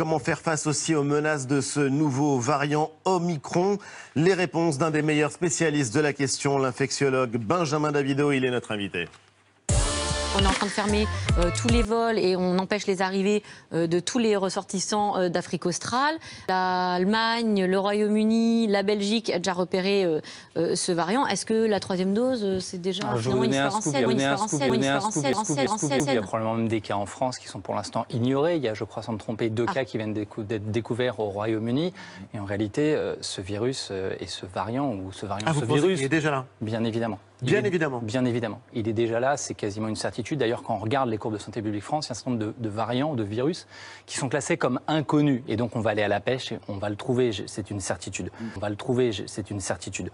Comment faire face aussi aux menaces de ce nouveau variant Omicron Les réponses d'un des meilleurs spécialistes de la question, l'infectiologue Benjamin Davido, il est notre invité on est en train de fermer euh, tous les vols et on empêche les arrivées euh, de tous les ressortissants euh, d'Afrique australe. L'Allemagne, le Royaume-Uni, la Belgique a déjà repéré ce variant. Est-ce que la troisième dose, c'est déjà ah, je un Il y a probablement même des cas en France qui sont pour l'instant ignorés. Il y a, je crois, sans me tromper, deux ah. cas qui viennent d'être découverts au Royaume-Uni. Et en réalité, ce virus et ce variant, ou ce variant, ah, ce virus, est déjà là. Bien évidemment. Bien évidemment. Bien évidemment. Il est déjà là, c'est quasiment une certitude. D'ailleurs, quand on regarde les courbes de Santé publique France, il y a un certain nombre de, de variants, de virus, qui sont classés comme inconnus. Et donc, on va aller à la pêche, et on va le trouver, c'est une certitude. On va le trouver, c'est une certitude.